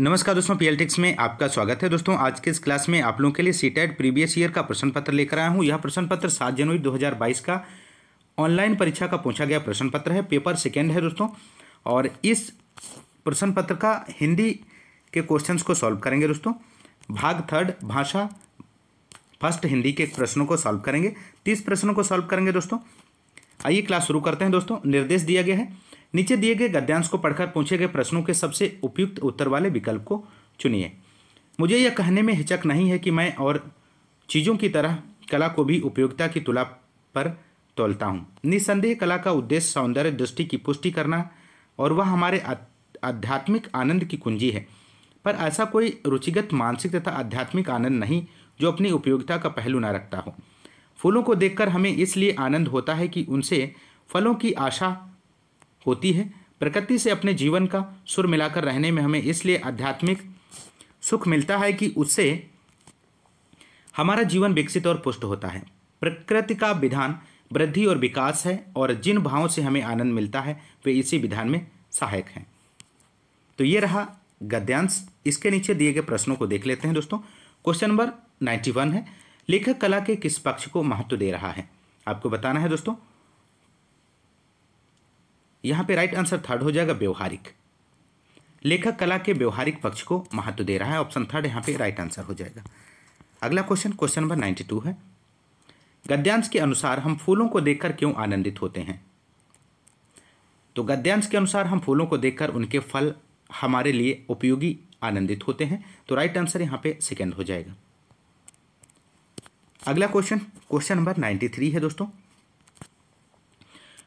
नमस्कार दोस्तों पी में आपका स्वागत है दोस्तों आज के इस क्लास में आप लोगों के लिए सीटेट प्रीवियस ईयर का प्रश्न पत्र लेकर आया हूँ यह प्रश्न पत्र सात जनवरी 2022 का ऑनलाइन परीक्षा का पूछा गया प्रश्न पत्र है पेपर सेकेंड है दोस्तों और इस प्रश्न पत्र का हिंदी के क्वेश्चन को सॉल्व करेंगे दोस्तों भाग थर्ड भाषा फर्स्ट हिंदी के प्रश्नों को सॉल्व करेंगे तीस प्रश्नों को सॉल्व करेंगे दोस्तों आइए क्लास शुरू करते हैं दोस्तों निर्देश दिया गया है नीचे दिए गए गद्यांश को पढ़कर पूछे गए प्रश्नों के सबसे उपयुक्त उत्तर वाले विकल्प को चुनिए मुझे यह कहने में हिचक नहीं है कि मैं और चीज़ों की तरह कला को भी उपयोगिता की तुला पर तोलता हूँ निसंदेह कला का उद्देश्य सौंदर्य दृष्टि की पुष्टि करना और वह हमारे आध्यात्मिक आनंद की कुंजी है पर ऐसा कोई रुचिगत मानसिक तथा आध्यात्मिक आनंद नहीं जो अपनी उपयोगिता का पहलू ना रखता हो फूलों को देखकर हमें इसलिए आनंद होता है कि उनसे फलों की आशा होती है प्रकृति से अपने जीवन का सुर मिलाकर रहने में हमें इसलिए आध्यात्मिक सुख मिलता है कि उससे हमारा जीवन विकसित और पुष्ट होता है प्रकृति का विधान वृद्धि और विकास है और जिन भावों से हमें आनंद मिलता है वे इसी विधान में सहायक हैं तो ये रहा गद्यांश इसके नीचे दिए गए प्रश्नों को देख लेते हैं दोस्तों क्वेश्चन नंबर नाइन्टी वन है लेखक कला के किस पक्ष को महत्व दे रहा है आपको बताना है दोस्तों यहाँ पे राइट आंसर थर्ड हो जाएगा व्यवहारिक लेखक कला के व्यवहारिक पक्ष को महत्व दे रहा है ऑप्शन थर्ड यहाँ पे राइट आंसर हो जाएगा अगला question question number ninety two है गद्यांश के अनुसार हम फूलों को देखकर क्यों आनंदित होते हैं तो गद्यांश के अनुसार हम फूलों को देखकर उनके फल हमारे लिए उपयोगी आनंदित होते हैं तो राइट आंसर यहाँ पे सेकेंड हो जाएगा अगला question question number ninety three है दोस्तों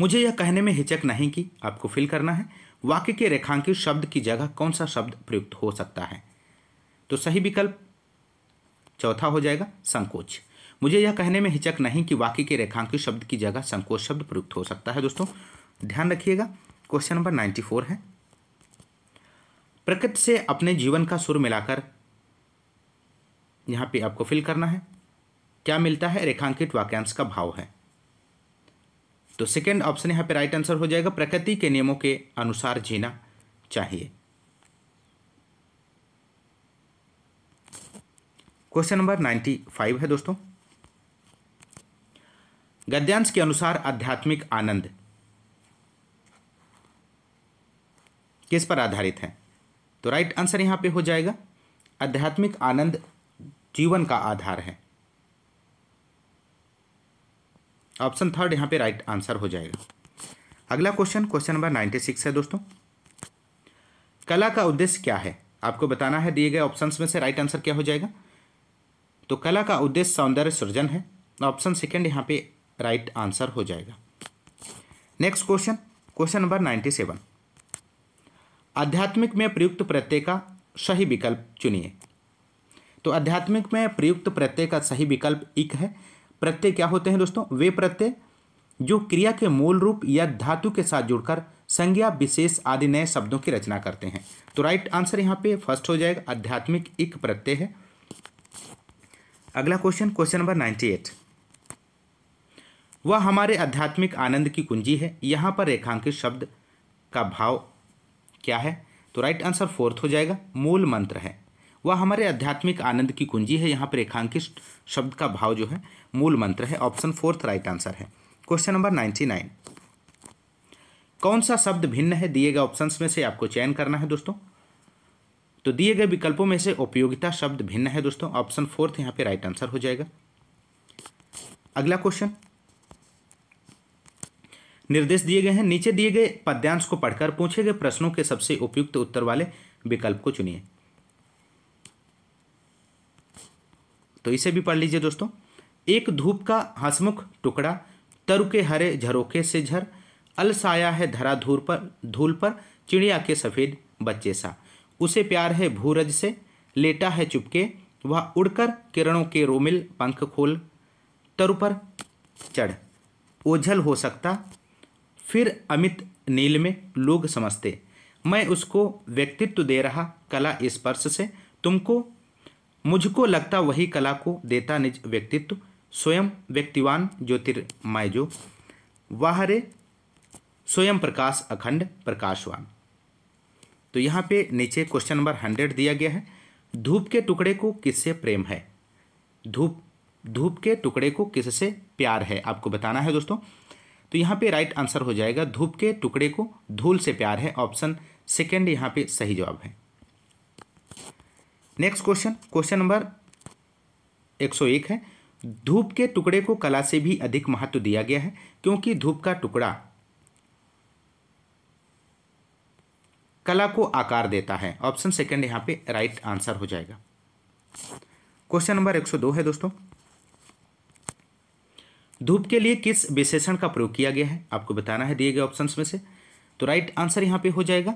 मुझे यह कहने में हिचक नहीं कि आपको फिल करना है वाक्य के रेखांकित शब्द की जगह कौन सा शब्द प्रयुक्त हो सकता है तो सही विकल्प चौथा हो जाएगा संकोच मुझे यह कहने में हिचक नहीं कि वाक्य के रेखांकित शब्द की जगह संकोच शब्द प्रयुक्त हो सकता है दोस्तों ध्यान रखिएगा क्वेश्चन नंबर नाइन्टी फोर है प्रकृति से अपने जीवन का सुर मिलाकर यहाँ पे आपको फिल करना है क्या मिलता है रेखांकित वाक्यांश का भाव है तो सेकेंड ऑप्शन यहाँ पे राइट आंसर हो जाएगा प्रकृति के नियमों के अनुसार जीना चाहिए क्वेश्चन नंबर नाइन्टी फाइव है दोस्तों गद्यांश के अनुसार आध्यात्मिक आनंद किस पर आधारित है तो राइट आंसर यहां पे हो जाएगा आध्यात्मिक आनंद जीवन का आधार है ऑप्शन थर्ड यहाँ पे राइट आंसर हो जाएगा अगला question question number ninety six है दोस्तों कला का उद्देश्य क्या है आपको बताना है दिए गए ऑप्शंस में से राइट आंसर क्या हो जाएगा तो कला का उद्देश्य सौंदर्य सृजन है ऑप्शन सेकंड यहाँ पे राइट आंसर हो जाएगा next question question number ninety seven आध्यात्मिक में प्रयुक्त प्रत्यय का सही विकल्प चुनिए तो आध्यात्मिक में प्रयुक्त प्रत्यय का सही विकल्प एक है प्रत्यय क्या होते हैं दोस्तों वे प्रत्यय जो क्रिया के मूल रूप या धातु के साथ जुड़कर संज्ञा विशेष आदि नए शब्दों की रचना करते हैं तो राइट आंसर यहाँ पे फर्स्ट हो जाएगा आध्यात्मिक एक प्रत्यय है अगला question question number ninety eight वह हमारे आध्यात्मिक आनंद की कुंजी है यहाँ पर रेखांकित शब्द का भाव क्या है तो राइट आंसर फोर्थ हो जाएगा मूल मंत्र है वह हमारे आध्यात्मिक आनंद की कुंजी है यहाँ पर रेखांकित शब्द का भाव जो है मूल मंत्र है ऑप्शन फोर्थ राइट आंसर है क्वेश्चन नंबर नाइन्टी नाइन कौन सा शब्द भिन्न है दिए गए ऑप्शंस में से आपको चयन करना है दोस्तों तो दिए गए विकल्पों में से उपयोगिता शब्द भिन्न है दोस्तों ऑप्शन फोर्थ यहाँ पे राइट आंसर हो जाएगा अगला क्वेश्चन निर्देश दिए गए हैं नीचे दिए गए पद्यांश को पढ़कर पूछे गए प्रश्नों के सबसे उपयुक्त उत्तर वाले विकल्प को चुनिए तो इसे भी पढ़ लीजिए दोस्तों एक धूप का हंसमुख टुकड़ा तरु के हरे झरोखे से झर अलसाया है धरा धूल पर धूल पर चिड़िया के सफ़ेद बच्चे सा उसे प्यार है भूरज से लेटा है चुपके वह उड़कर किरणों के रोमिल पंख खोल तरु पर चढ़ ओझल हो सकता फिर अमित नील में लोग समझते मैं उसको व्यक्तित्व दे रहा कला स्पर्श से तुमको मुझको लगता वही कला को देता निज व्यक्तित्व स्वयं व्यक्तिवान ज्योतिर्मय जो वाहरे स्वयं प्रकाश अखंड प्रकाशवान तो यहाँ पे नीचे क्वेश्चन नंबर हंड्रेड दिया गया है धूप के टुकड़े को किससे प्रेम है धूप धूप के टुकड़े को किससे प्यार है आपको बताना है दोस्तों तो यहाँ पे राइट आंसर हो जाएगा धूप के टुकड़े को धूल से प्यार है ऑप्शन सेकेंड यहाँ पे सही जवाब है नेक्स्ट क्वेश्चन क्वेश्चन नंबर एक सौ एक है धूप के टुकड़े को कला से भी अधिक महत्व दिया गया है क्योंकि धूप का टुकड़ा कला को आकार देता है ऑप्शन सेकंड यहां पे राइट आंसर हो जाएगा क्वेश्चन नंबर एक सौ दो है दोस्तों धूप के लिए किस विशेषण का प्रयोग किया गया है आपको बताना है दिए गए ऑप्शंस में से तो राइट आंसर यहां पे हो जाएगा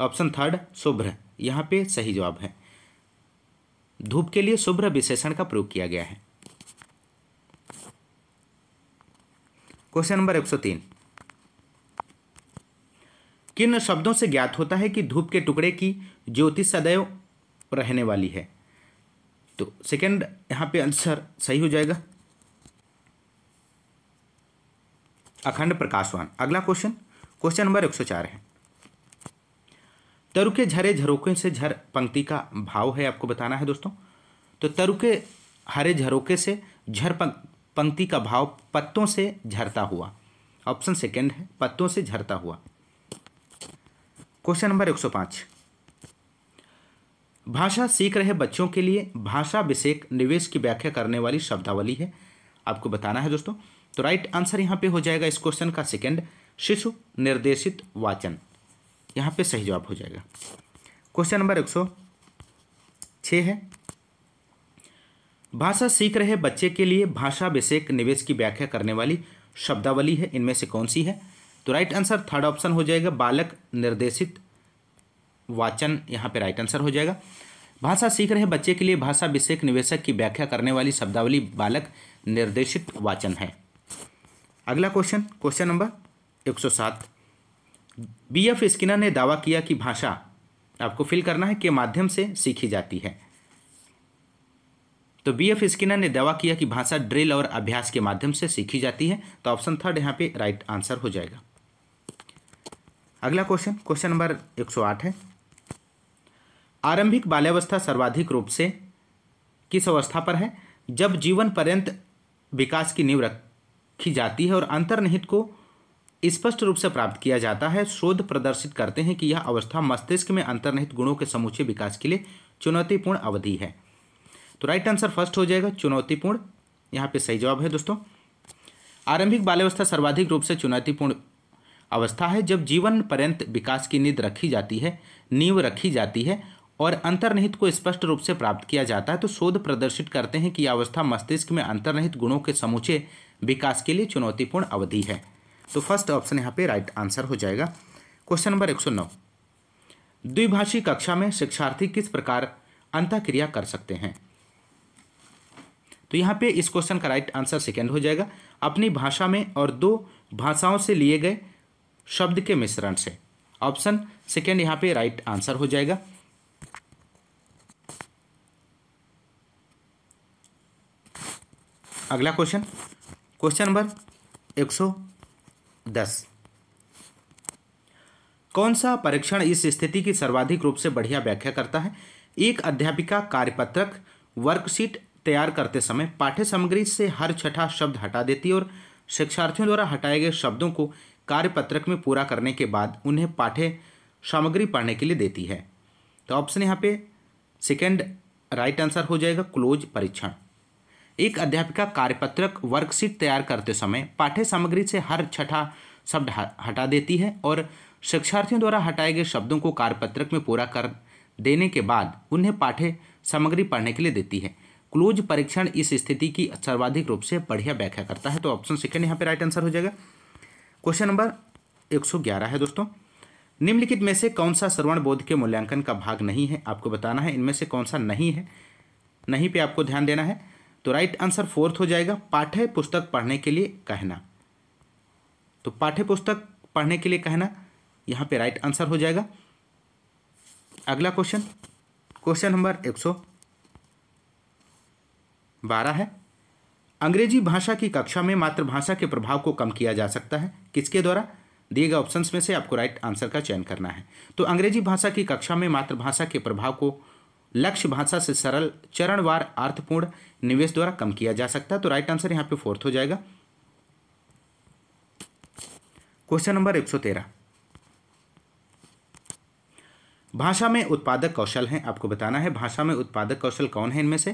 ऑप्शन थर्ड शुभ्र यहां पे सही जवाब है धूप के लिए शुभ्र विशेषण का प्रयोग किया गया है क्वेश्चन नंबर एक सौ तीन किन शब्दों से ज्ञात होता है कि धूप के टुकड़े की ज्योति सदैव रहने वाली है तो सेकंड यहां पे आंसर सही हो जाएगा अखंड प्रकाशवान अगला क्वेश्चन क्वेश्चन नंबर एक सौ चार है तरुके झरे झरोके से झर पंक्ति का भाव है आपको बताना है दोस्तों तो तरुके हरे झरोके से झर पंक्ति का भाव पत्तों से झरता हुआ ऑप्शन सेकेंड है पत्तों से झरता हुआ क्वेश्चन नंबर 105 भाषा सीख रहे बच्चों के लिए भाषा विषेक निवेश की व्याख्या करने वाली शब्दावली है आपको बताना है दोस्तों तो राइट आंसर यहां पे हो जाएगा इस क्वेश्चन का सेकंड शिशु निर्देशित वाचन यहाँ पे सही जवाब हो जाएगा क्वेश्चन नंबर एक सौ है भाषा सीख रहे बच्चे के लिए भाषा विषयक निवेश की व्याख्या करने वाली शब्दावली है इनमें से कौन सी है तो राइट आंसर थर्ड ऑप्शन हो जाएगा बालक निर्देशित वाचन यहाँ पे राइट आंसर हो जाएगा भाषा सीख रहे बच्चे के लिए भाषा विषयक निवेशक की व्याख्या करने वाली शब्दावली बालक निर्देशित वाचन है अगला question question number B F Skinner ने दावा किया कि भाषा आपको फिल करना है के माध्यम से सीखी जाती है तो बी एफ स्किनर ने दावा किया कि भाषा ड्रिल और अभ्यास के माध्यम से सीखी जाती है तो ऑप्शन थर्ड यहां पे राइट आंसर हो जाएगा अगला क्वेश्चन क्वेश्चन नंबर 108 है आरंभिक बाल्यावस्था सर्वाधिक रूप से किस अवस्था पर है जब जीवन पर्यंत विकास की नींव रखी जाती है और अंतर्निहित को स्पष्ट रूप से प्राप्त किया जाता है शोध प्रदर्शित करते हैं कि यह अवस्था मस्तिष्क में अंतर्निहित गुणों के समूचे विकास के लिए चुनौतीपूर्ण अवधि है तो राइट आंसर फर्स्ट हो जाएगा चुनौतीपूर्ण यहाँ पे सही जवाब है दोस्तों आरंभिक बाल्यवस्था सर्वाधिक रूप से चुनौतीपूर्ण अवस्था है जब जीवन पर्यंत विकास की नींद रखी जाती है नींव रखी जाती है और अंतर्निहित को स्पष्ट रूप से प्राप्त किया जाता है तो शोध प्रदर्शित करते हैं कि यह अवस्था मस्तिष्क में अंतर्निहित गुणों के समूचे विकास के लिए चुनौतीपूर्ण अवधि है तो फर्स्ट ऑप्शन यहाँ पे राइट आंसर हो जाएगा क्वेश्चन नंबर एक सौ नौ द्विभाषी कक्षा में शिक्षार्थी किस प्रकार अंतक्रिया कर सकते हैं तो यहाँ पे इस क्वेश्चन का राइट आंसर सेकेंड हो जाएगा अपनी भाषा में और दो भाषाओं से लिए गए शब्द के मिश्रण से ऑप्शन सेकेंड यहाँ पे राइट आंसर हो जाएगा अगला क्वेश्चन क्वेश्चन नंबर एक सौ दस कौन सा परीक्षण इस स्थिति की सर्वाधिक रूप से बढ़िया व्याख्या करता है एक अध्यापिका कार्यपत्रक वर्कशीट तैयार करते समय पाठ्य सामग्री से हर छठा शब्द हटा देती है और शिक्षार्थियों द्वारा हटाए गए शब्दों को कार्यपत्रक में पूरा करने के बाद उन्हें पाठ्य सामग्री पढ़ने के लिए देती है तो ऑप्शन यहाँ पे सेकेंड राइट आंसर हो जाएगा क्लोज परीक्षण एक अध्यापिका कार्यपत्रक वर्कशीट तैयार करते समय पाठ्य सामग्री से हर छठा शब्द हटा देती है और शिक्षार्थियों द्वारा हटाए गए शब्दों को कार्यपत्रक में पूरा कर देने के बाद उन्हें पाठ्य सामग्री पढ़ने के लिए देती है क्लोज परीक्षण इस स्थिति की सर्वाधिक रूप से बढ़िया व्याख्या करता है तो ऑप्शन सेकेंड यहाँ पे राइट आंसर हो जाएगा क्वेश्चन नंबर 111 है दोस्तों निम्नलिखित में से कौन सा श्रवण बोध के मूल्यांकन का भाग नहीं है आपको बताना है इनमें से कौन सा नहीं है नहीं पे आपको ध्यान देना है तो राइट आंसर फोर्थ हो जाएगा पाठ्य पुस्तक पढ़ने के लिए कहना तो पाठ्य पुस्तक पढ़ने के लिए कहना यहां पे राइट आंसर हो जाएगा अगला क्वेश्चन क्वेश्चन नंबर एक सौ बारह है अंग्रेजी भाषा की कक्षा में मातृभाषा के प्रभाव को कम किया जा सकता है किसके द्वारा दिए गए ऑप्शंस में से आपको राइट आंसर का चयन करना है तो अंग्रेजी भाषा की कक्षा में मातृभाषा के प्रभाव को लक्ष्य भाषा से सरल चरणवार अर्थपूर्ण निवेश द्वारा कम किया जा सकता है तो राइट आंसर यहां पे फोर्थ हो जाएगा क्वेश्चन नंबर एक सौ भाषा में उत्पादक कौशल हैं आपको बताना है भाषा में उत्पादक कौशल कौन है इनमें से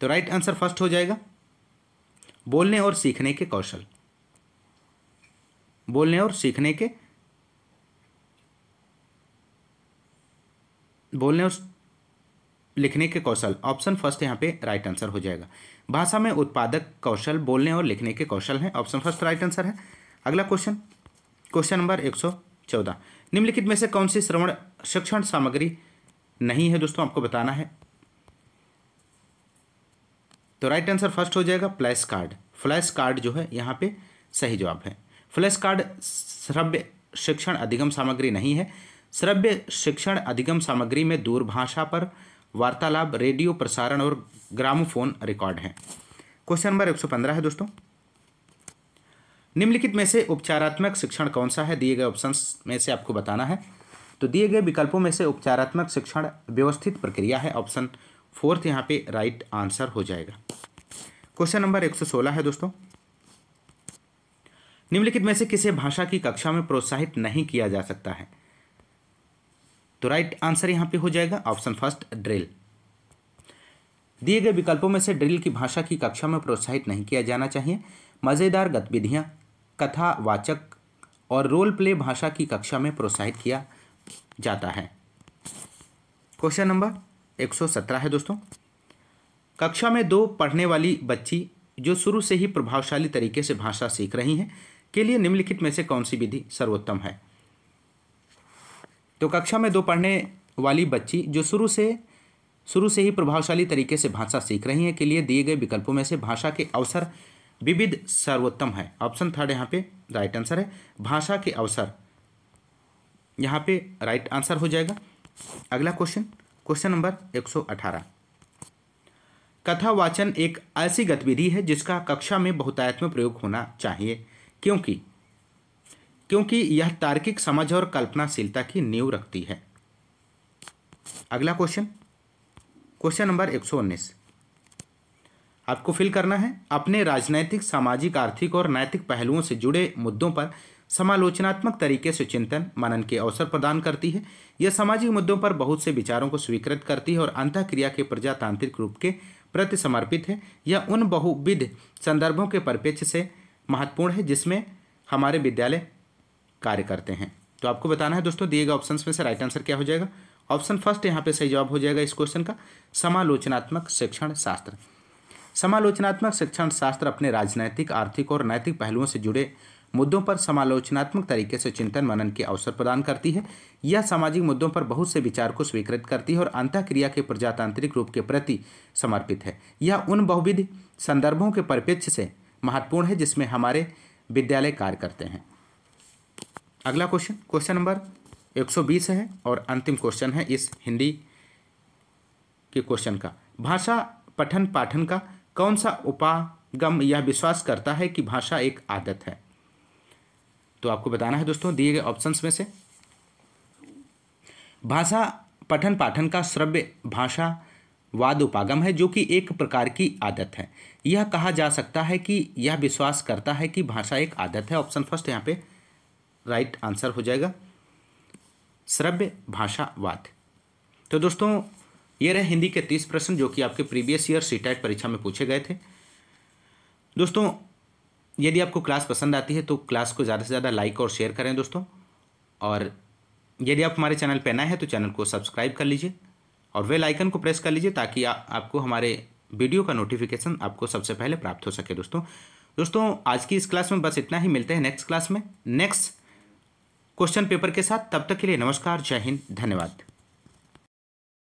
तो राइट आंसर फर्स्ट हो जाएगा बोलने और सीखने के कौशल बोलने और सीखने के बोलने और लिखने के कौशल ऑप्शन फर्स्ट यहाँ पे राइट आंसर हो जाएगा भाषा में उत्पादक कौशल बोलने और लिखने के कौशल हैं ऑप्शन फर्स्ट राइट आंसर है अगला क्वेश्चन क्वेश्चन नंबर एक निम्नलिखित में से कौन सी श्रवण शिक्षण सामग्री नहीं है दोस्तों आपको बताना है तो राइट आंसर फर्स्ट हो जाएगा फ्लैश कार्ड फ्लैश कार्ड जो है यहाँ पे सही जवाब है फ्लैश कार्ड श्रव्य शिक्षण अधिगम सामग्री नहीं है श्रव्य शिक्षण अधिगम सामग्री में दूरभाषा पर वार्तालाप रेडियो प्रसारण और ग्रामोफोन रिकॉर्ड हैं क्वेश्चन नंबर 115 है दोस्तों निम्नलिखित में से उपचारात्मक शिक्षण कौन सा है दिए गए ऑप्शन में से आपको बताना है तो दिए गए विकल्पों में से उपचारात्मक शिक्षण व्यवस्थित प्रक्रिया है ऑप्शन फोर्थ यहाँ पे राइट आंसर हो जाएगा क्वेश्चन नंबर 116 है दोस्तों निम्नलिखित में से किसे भाषा की कक्षा में प्रोत्साहित नहीं किया जा सकता है तो राइट आंसर यहाँ पे हो जाएगा ऑप्शन फर्स्ट ड्रिल दिए गए विकल्पों में से ड्रिल की भाषा की कक्षा में प्रोत्साहित नहीं किया जाना चाहिए मज़ेदार गतिविधियां कथा वाचक और रोल प्ले भाषा की कक्षा में प्रोत्साहित किया जाता है क्वेश्चन नंबर 117 है दोस्तों कक्षा में दो पढ़ने वाली बच्ची जो शुरू से ही प्रभावशाली तरीके से भाषा सीख रही हैं के लिए निम्नलिखित में से कौन सी विधि सर्वोत्तम है तो कक्षा में दो पढ़ने वाली बच्ची जो शुरू से शुरू से ही प्रभावशाली तरीके से भाषा सीख रही हैं के लिए दिए गए विकल्पों में से भाषा के अवसर विविध सर्वोत्तम है ऑप्शन थर्ड यहाँ पे राइट आंसर है भाषा के अवसर यहाँ पे राइट आंसर हो जाएगा अगला क्वेश्चन क्वेश्चन नंबर 118 कथा वाचन एक ऐसी गतिविधि है जिसका कक्षा में बहुतायत में प्रयोग होना चाहिए क्योंकि क्योंकि यह तार्किक समझ और कल्पनाशीलता की नींव रखती है अगला क्वेश्चन क्वेश्चन नंबर एक सौ उन्नीस आपको फिल करना है अपने राजनैतिक सामाजिक आर्थिक और नैतिक पहलुओं से जुड़े मुद्दों पर समालोचनात्मक तरीके से चिंतन मनन के अवसर प्रदान करती है यह सामाजिक मुद्दों पर बहुत से विचारों को स्वीकृत करती है और क्रिया के प्रजातांत्रिक रूप के प्रति समर्पित है यह उन बहुविध संदर्भों के परिप्रेक्ष्य से महत्वपूर्ण है जिसमें हमारे विद्यालय कार्य करते हैं तो आपको बताना है दोस्तों दिए गए ऑप्शन में से राइट आंसर क्या हो जाएगा ऑप्शन फर्स्ट यहाँ पे सही जवाब हो जाएगा इस क्वेश्चन का समालोचनात्मक शिक्षण शास्त्र समालोचनात्मक शिक्षण शास्त्र अपने राजनैतिक आर्थिक और नैतिक पहलुओं से जुड़े मुद्दों पर समालोचनात्मक तरीके से चिंतन मनन के अवसर प्रदान करती है यह सामाजिक मुद्दों पर बहुत से विचार को स्वीकृत करती है और क्रिया के प्रजातांत्रिक रूप के प्रति समर्पित है यह उन बहुविध संदर्भों के परिप्रेक्ष्य से महत्वपूर्ण है जिसमें हमारे विद्यालय कार्य करते हैं अगला क्वेश्चन क्वेश्चन नंबर 120 है और अंतिम क्वेश्चन है इस हिंदी के क्वेश्चन का भाषा पठन पाठन का कौन सा उपागम यह विश्वास करता है कि भाषा एक आदत है तो आपको बताना है दोस्तों दिए गए ऑप्शंस में से भाषा पठन पाठन का श्रव्य भाषा वाद उपागम है जो कि एक प्रकार की आदत है यह कहा जा सकता है कि यह विश्वास करता है कि भाषा एक आदत है ऑप्शन फर्स्ट यहाँ पे राइट आंसर हो जाएगा श्रव्य भाषावाद तो दोस्तों ये रहे हिंदी के तीस प्रश्न जो कि आपके प्रीवियस ईयर सी परीक्षा में पूछे गए थे दोस्तों यदि आपको क्लास पसंद आती है तो क्लास को ज़्यादा से ज़्यादा लाइक और शेयर करें दोस्तों और यदि आप हमारे चैनल पर नए हैं तो चैनल को सब्सक्राइब कर लीजिए और वे आइकन को प्रेस कर लीजिए ताकि आ, आपको हमारे वीडियो का नोटिफिकेशन आपको सबसे पहले प्राप्त हो सके दोस्तों दोस्तों आज की इस क्लास में बस इतना ही मिलते हैं नेक्स्ट क्लास में नेक्स्ट क्वेश्चन पेपर के साथ तब तक के लिए नमस्कार जय हिंद धन्यवाद